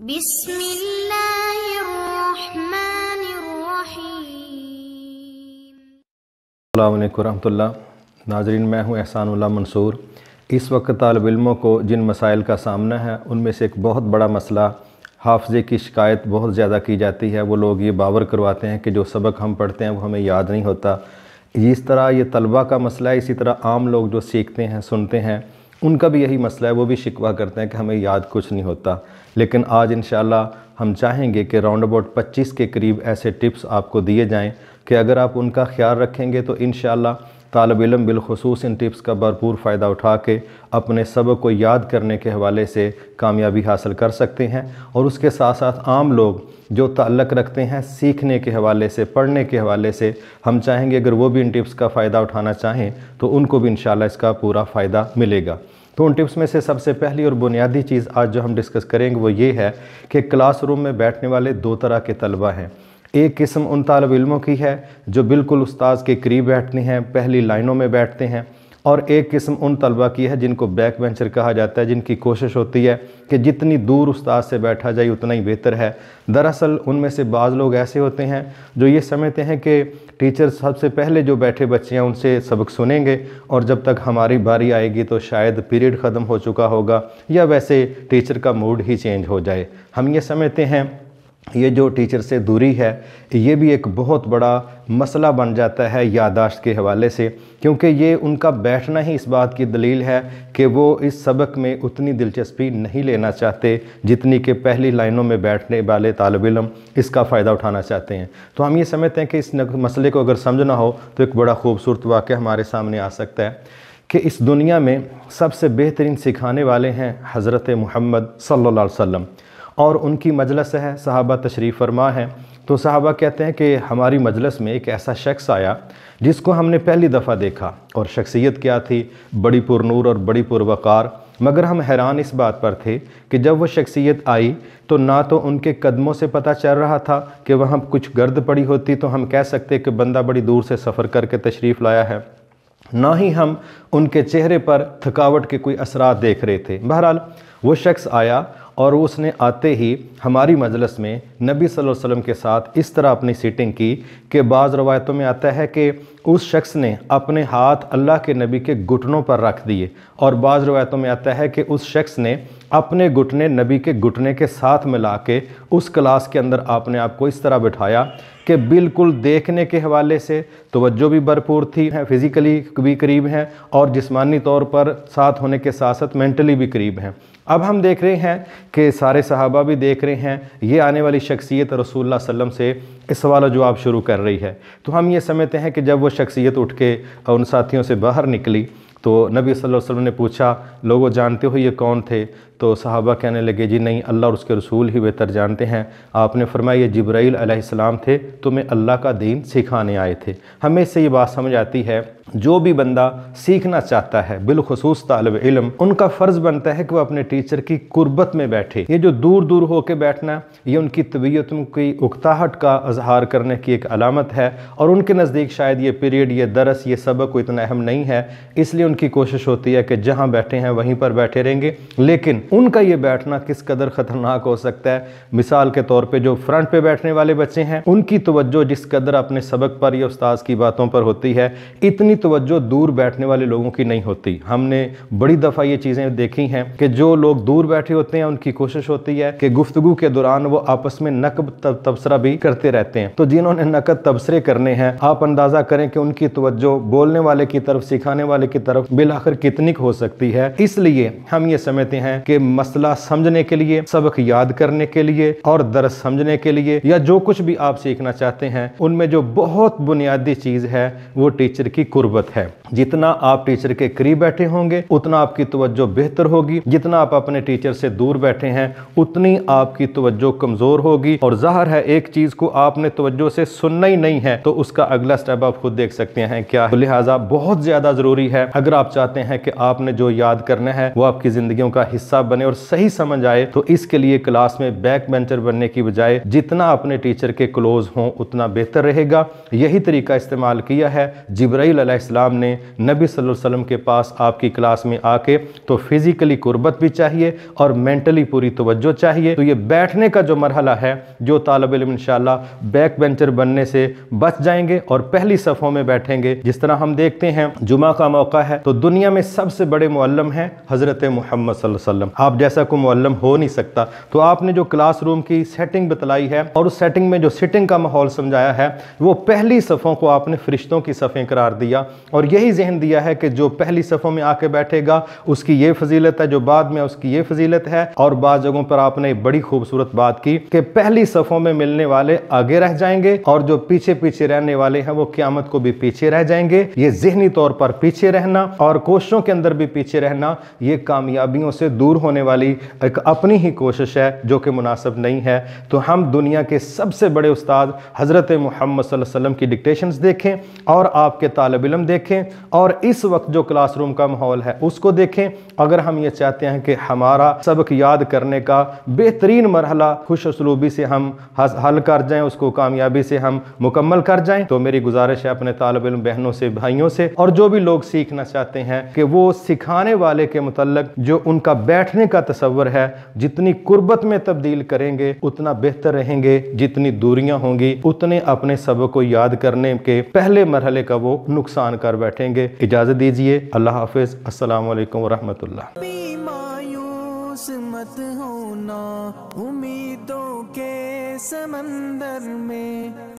बिसमीम नाजरीन मैं एहसान उल्ला मंसूर इस वक्त तालब इलमों को जिन मसाइल का सामना है उनमें से एक बहुत बड़ा मसला हाफजे की शिकायत बहुत ज़्यादा की जाती है वो लोग ये बावर करवाते हैं कि जो सबक हम पढ़ते हैं वो हमें याद नहीं होता इस तरह ये तलबा का मसला है इसी तरह आम लोग जो सीखते हैं सुनते हैं उनका भी यही मसला है वो भी शिकवा करते हैं कि हमें याद कुछ नहीं होता लेकिन आज इन हम चाहेंगे कि राउंड अबाउट पच्चीस के करीब ऐसे टिप्स आपको दिए जाएँ कि अगर आप उनका ख्याल रखेंगे तो इन तालब इलम बिलखसूस इन टिप्स का भरपूर फ़ायदा उठा के अपने सबक को याद करने के हवाले से कामयाबी हासिल कर सकते हैं और उसके साथ साथ आम लोग जो तल्लक रखते हैं सीखने के हवाले से पढ़ने के हवाले से हम चाहेंगे अगर वो भी इन टिप्स का फ़ायदा उठाना चाहें तो उनको भी इन इसका पूरा फ़ायदा मिलेगा तो उन टिप्स में से सबसे पहली और बुनियादी चीज़ आज जो हम डिस्कस करेंगे वो ये है कि क्लासरूम में बैठने वाले दो तरह के तलबा हैं एक किस्म उन तलब इलमों की है जो बिल्कुल उस्ताद के करीब बैठते हैं पहली लाइनों में बैठते हैं और एक किस्म उन तलबा की है जिनको बैक बेंचर कहा जाता है जिनकी कोशिश होती है कि जितनी दूर उस्ताद से बैठा जाए उतना ही बेहतर है दरअसल उनमें से बाज़ लोग ऐसे होते हैं जो ये समझते हैं कि टीचर सबसे पहले जो बैठे बच्चे हैं उनसे सबक सुनेंगे और जब तक हमारी बारी आएगी तो शायद पीरियड ख़त्म हो चुका होगा या वैसे टीचर का मूड ही चेंज हो जाए हम ये समझते हैं ये जो टीचर से दूरी है ये भी एक बहुत बड़ा मसला बन जाता है यादाश्त के हवाले से क्योंकि ये उनका बैठना ही इस बात की दलील है कि वो इस सबक में उतनी दिलचस्पी नहीं लेना चाहते जितनी के पहली लाइनों में बैठने वाले तालब इलम इसका फ़ायदा उठाना चाहते हैं तो हम ये समझते हैं कि इस मसले को अगर समझना हो तो एक बड़ा खूबसूरत वाक़ हमारे सामने आ सकता है कि इस दुनिया में सबसे बेहतरीन सिखाने वाले हैं हज़रत महमद सल्ला वसम और उनकी मजलस है साहबा तशरीफ़ फरमा है तो साहबा कहते हैं कि हमारी मजलस में एक ऐसा शख्स आया जिसको हमने पहली दफ़ा देखा और शख्सियत क्या थी बड़ी पुरनूर और बड़ी पुरवकार मगर हम हैरान इस बात पर थे कि जब वो शख्सियत आई तो ना तो उनके कदमों से पता चल रहा था कि वहाँ कुछ गर्द पड़ी होती तो हम कह सकते कि बंदा बड़ी दूर से सफ़र करके तशरीफ़ लाया है ना ही हम उनके चेहरे पर थकावट के कोई असरा देख रहे थे बहरहाल वो शख्स आया और उसने आते ही हमारी मजलस में नबी सल्लल्लाहु अलैहि वसल्लम के साथ इस तरह अपनी सीटिंग की कि बाज़ रवायतों में आता है कि उस शख्स ने अपने हाथ अल्लाह के नबी के घुटनों पर रख दिए और बाज़ रवायतों में आता है कि उस शख्स ने अपने घुटने नबी के घुटने के साथ मिला के उस क्लास के अंदर आपने आपको इस तरह बिठाया कि बिल्कुल देखने के हवाले से तोज्जो भी भरपूर थी हैं फिज़िकली भी करीब हैं और जिस्मानी तौर पर साथ होने के साथ साथ मेंटली भी करीब हैं अब हम देख रहे हैं कि सारे सहाबा भी देख रहे हैं ये आने वाली शख्सियत रसूल सल्लम से इस सवाल जवाब शुरू कर रही है तो हम ये समझते हैं कि जब वो शख्सियत उठ के उन साथियों से बाहर निकली तो नबी सल्लल्लाहु अलैहि वसल्लम ने पूछा लोगों जानते हो ये कौन थे तो सहाबा कहने लगे जी नहीं अल्लाह और उसके रसूल ही बेहतर जानते हैं आपने फरमाया ये अलैहिस्सलाम थे तुम्हें अल्लाह का दीन सिखाने आए थे हमें इससे ये बात समझ आती है जो भी बंदा सीखना चाहता है बिलखसूस तालब इलम उनका फ़र्ज़ बनता है कि वह अपने टीचर की कुर्बत में बैठे ये जो दूर दूर होकर बैठना ये उनकी तबीयत की उकताहट का इजहार करने की एक अलामत है और उनके नज़दीक शायद ये पीरियड ये दरस ये सबक कोई इतना अहम नहीं है इसलिए उनकी कोशिश होती है कि जहाँ बैठे हैं वहीं पर बैठे रहेंगे लेकिन उनका ये बैठना किस कदर ख़तरनाक हो सकता है मिसाल के तौर पर जो फ्रंट पर बैठने वाले बच्चे हैं उनकी तोज्जो जिस कदर अपने सबक पर या उस्ताद की बातों पर होती है इतनी तवज्जो दूर बैठने वाले लोगों की नहीं होती हमने बड़ी दफ़ा ये चीज़ें देखी हैं कि जो लोग दूर बैठे होते हैं उनकी कोशिश होती है कि गुफ्तु के दौरान वो आपस में नकब तबसरा भी करते रहते हैं तो जिन्होंने नकद तबसरे करने हैं आप अंदाज़ा करें कि उनकी तवज्जो बोलने वाले की तरफ सिखाने वाले की तरफ बिलाखिर कितनी हो सकती है इसलिए हम ये समझते हैं कि मसला समझने के लिए सबक याद करने के लिए और दरस समझने के लिए या जो कुछ भी आप सीखना चाहते हैं उनमें जो बहुत बुनियादी चीज़ है वो टीचर की कुर्ब ज़रूरत है जितना आप टीचर के करीब बैठे होंगे उतना आपकी तवज्जो बेहतर होगी जितना आप अपने टीचर से दूर बैठे हैं उतनी आपकी तवज्जो कमज़ोर होगी और जाहिर है एक चीज़ को आपने तवज्जो से सुनना ही नहीं है तो उसका अगला स्टेप आप खुद देख सकते हैं क्या तो लिहाजा बहुत ज़्यादा ज़रूरी है अगर आप चाहते हैं कि आपने जो याद करना है वो आपकी ज़िंदगी का हिस्सा बने और सही समझ आए तो इसके लिए क्लास में बैक बेंचर बनने की बजाय जितना अपने टीचर के क्लोज हों उतना बेहतर रहेगा यही तरीका इस्तेमाल किया है जब्राईसम ने नबी सल्लल्लाहु अलैहि वसल्लम के पास आपकी क्लास में आके तो फिज़िकली कुर्बत भी चाहिए और मेंटली पूरी तवज्जो चाहिए तो ये बैठने का जो मरहला है जो तालब इलम इनशाला बैक बेंचर बनने से बच जाएंगे और पहली सफ़ों में बैठेंगे जिस तरह हम देखते हैं जुमा का मौका है तो दुनिया में सबसे बड़े मुअल्लम हैं हज़रत मोहम्मद वसल्लम आप जैसा कोई मुअल्लम हो नहीं सकता तो आपने जो रूम की सेटिंग बतलाई है और उस सेटिंग में जो सिटिंग का माहौल समझाया है वो पहली सफ़ों को आपने फरिश्तों की सफ़ें करार दिया और यही यही जहन दिया है कि जो पहली सफ़ों में आके बैठेगा उसकी ये फजीलत है जो बाद में उसकी ये फजीलत है और बाद जगहों पर आपने बड़ी खूबसूरत बात की कि पहली सफ़ों में मिलने वाले आगे रह जाएंगे और जो पीछे पीछे रहने वाले हैं वो क्यामत को भी पीछे रह जाएंगे ये जहनी तौर पर पीछे रहना और कोशिशों के अंदर भी पीछे रहना ये कामयाबियों से दूर होने वाली एक अपनी ही कोशिश है जो कि मुनासिब नहीं है तो हम दुनिया के सबसे बड़े उस्ताद हज़रत मोहम्मद की डिक्टेशन देखें और आपके तालब इलम देखें और इस वक्त जो क्लासरूम का माहौल है उसको देखें अगर हम ये चाहते हैं कि हमारा सबक याद करने का बेहतरीन मरहला खुश असलूबी से हम हल कर जाएँ उसको कामयाबी से हम मुकम्मल कर जाएँ तो मेरी गुजारिश है अपने तालब इन बहनों से भाइयों से और जो भी लोग सीखना चाहते हैं कि वो सिखाने वाले के मतलब जो उनका बैठने का तस्वर है जितनी कुर्बत में तब्दील करेंगे उतना बेहतर रहेंगे जितनी दूरियां होंगी उतने अपने सबक को याद करने के पहले मरहले का वो नुकसान कर बैठे रखेंगे इजाज़त दीजिए अल्लाह हाफिज़ अल्लाम वरहमल्ला मत होना उम्मीदों के समंदर में